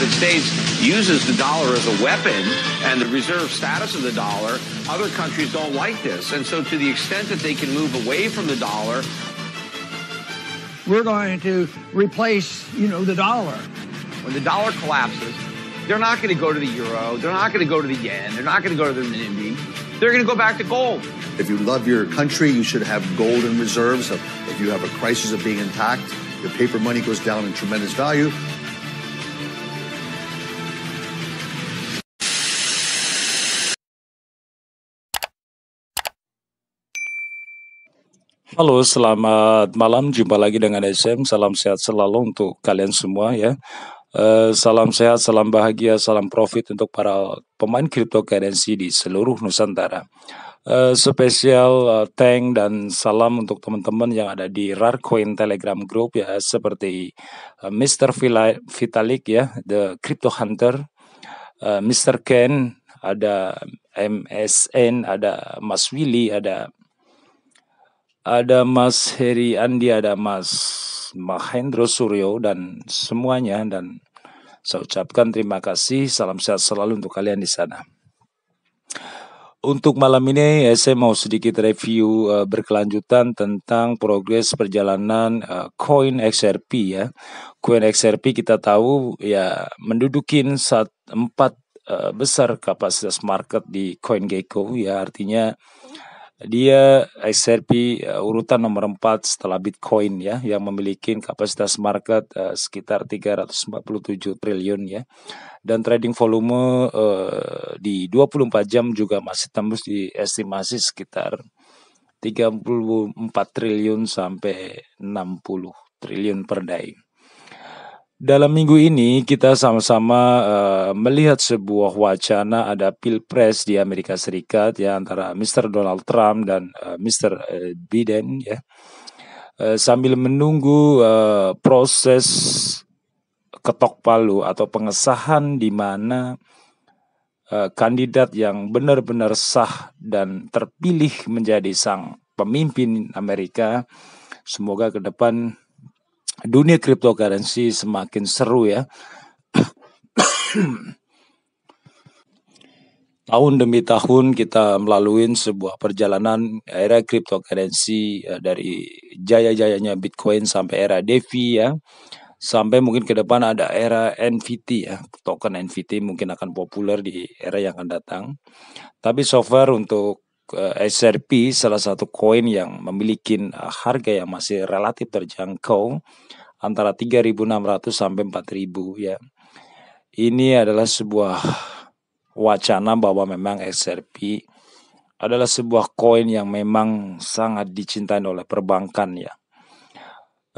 United States uses the dollar as a weapon and the reserve status of the dollar, other countries don't like this. And so, to the extent that they can move away from the dollar, we're going to replace, you know, the dollar. When the dollar collapses, they're not going to go to the euro. They're not going to go to the yen. They're not going to go to the renminbi. They're going to go back to gold. If you love your country, you should have gold in reserves. If you have a crisis of being intact, your paper money goes down in tremendous value. Halo, selamat malam. Jumpa lagi dengan SM. Salam sehat selalu untuk kalian semua ya. Uh, salam sehat, salam bahagia, salam profit untuk para pemain cryptocurrency di seluruh Nusantara. Uh, spesial uh, thank dan salam untuk teman-teman yang ada di Rarcoin Telegram Group ya, seperti uh, Mr. Vitalik ya, The Crypto Hunter, uh, Mr. Ken, ada MSN, ada Mas Willy, ada ada Mas Heri Andi, ada Mas Mahendro Suryo dan semuanya dan saya ucapkan terima kasih, salam sehat selalu untuk kalian di sana. Untuk malam ini ya, saya mau sedikit review uh, berkelanjutan tentang progres perjalanan uh, Coin XRP ya. Coin XRP kita tahu ya mendudukin saat empat uh, besar kapasitas market di CoinGecko ya artinya dia XRP uh, urutan nomor 4 setelah Bitcoin ya yang memiliki kapasitas market uh, sekitar 347 triliun ya. Dan trading volume uh, di 24 jam juga masih tembus di estimasi sekitar 34 triliun sampai 60 triliun per day. Dalam minggu ini kita sama-sama uh, melihat sebuah wacana ada pilpres di Amerika Serikat ya antara Mr. Donald Trump dan uh, eh, Mr. Eh, Biden ya. Uh, sambil menunggu uh, proses ketok palu atau pengesahan di mana uh, kandidat yang benar-benar sah dan terpilih menjadi sang pemimpin Amerika semoga ke depan dunia cryptocurrency semakin seru ya. tahun demi tahun kita melalui sebuah perjalanan era cryptocurrency eh, dari jaya-jayanya Bitcoin sampai era DeFi ya. Sampai mungkin ke depan ada era NFT ya. Token NFT mungkin akan populer di era yang akan datang. Tapi software untuk XRP eh, salah satu koin yang memiliki eh, harga yang masih relatif terjangkau antara 3.600 sampai 4.000 ya. Ini adalah sebuah wacana bahwa memang XRP adalah sebuah koin yang memang sangat dicintai oleh perbankan ya.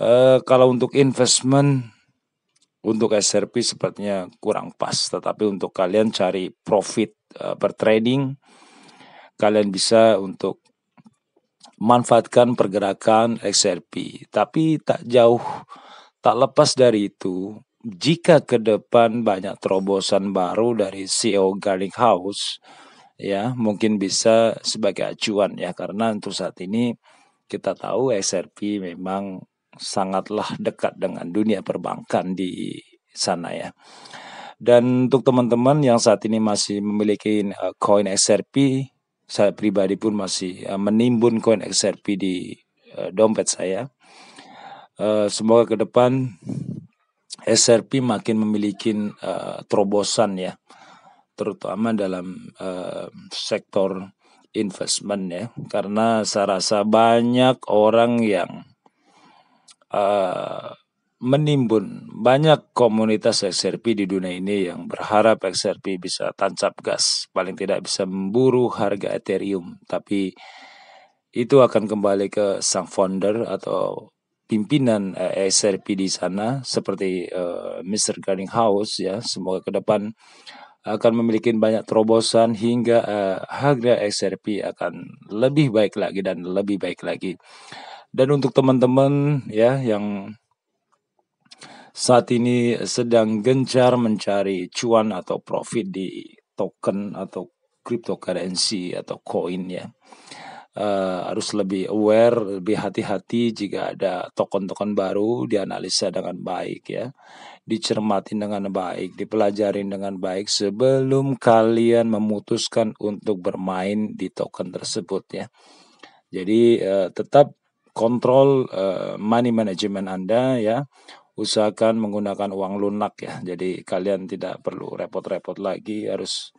E, kalau untuk investment untuk XRP sepertinya kurang pas, tetapi untuk kalian cari profit e, bertrading trading kalian bisa untuk manfaatkan pergerakan XRP. Tapi tak jauh, tak lepas dari itu, jika ke depan banyak terobosan baru dari CEO Garlic House, ya mungkin bisa sebagai acuan ya karena untuk saat ini kita tahu XRP memang sangatlah dekat dengan dunia perbankan di sana ya. Dan untuk teman-teman yang saat ini masih memiliki eh, koin XRP, saya pribadi pun masih eh, menimbun koin XRP di eh, dompet saya. Eh, semoga ke depan XRP makin memiliki terobosan ya, terutama dalam sektor investment ya, karena saya rasa banyak orang yang menimbun banyak komunitas XRP di dunia ini yang berharap XRP bisa tancap gas, paling tidak bisa memburu harga Ethereum, tapi itu akan kembali ke sang founder atau pimpinan eh, XRP di sana seperti uh, Mr. House ya, semoga ke depan akan memiliki banyak terobosan hingga uh, harga XRP akan lebih baik lagi dan lebih baik lagi. Dan untuk teman-teman ya yang saat ini sedang gencar mencari cuan atau profit di token atau cryptocurrency atau koin ya. Uh, harus lebih aware, lebih hati-hati jika ada token-token baru dianalisa dengan baik ya, dicermatin dengan baik, dipelajarin dengan baik sebelum kalian memutuskan untuk bermain di token tersebut ya. Jadi uh, tetap kontrol uh, money management Anda ya usahakan menggunakan uang lunak ya. Jadi kalian tidak perlu repot-repot lagi harus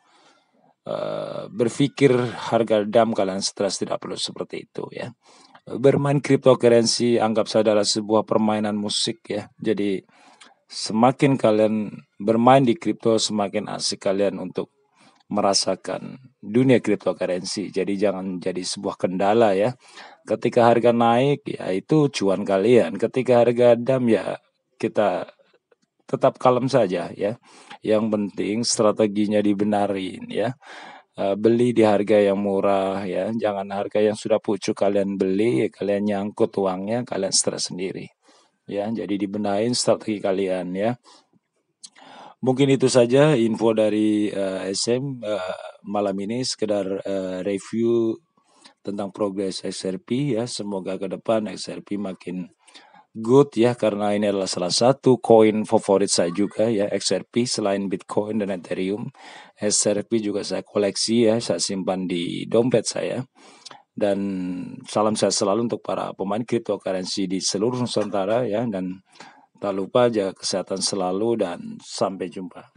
uh, berpikir harga dam kalian stres tidak perlu seperti itu ya. Bermain cryptocurrency anggap saja adalah sebuah permainan musik ya. Jadi semakin kalian bermain di kripto semakin asik kalian untuk merasakan dunia cryptocurrency. Jadi jangan jadi sebuah kendala ya ketika harga naik ya itu cuan kalian ketika harga dam ya kita tetap kalem saja ya. Yang penting strateginya dibenarin ya. Eh, beli di harga yang murah ya. Jangan harga yang sudah pucuk kalian beli, ya kalian nyangkut uangnya, kalian stres sendiri. Ya, jadi dibenahin strategi kalian ya. Mungkin itu saja info dari uh, eh, SM uh, eh, malam ini sekedar uh, review tentang progres XRP ya. Semoga ke depan XRP makin good ya karena ini adalah salah satu koin favorit saya juga ya XRP selain Bitcoin dan Ethereum. XRP juga saya koleksi ya, saya simpan di dompet saya. Dan salam saya selalu untuk para pemain cryptocurrency di seluruh Nusantara ya dan tak lupa jaga kesehatan selalu dan sampai jumpa.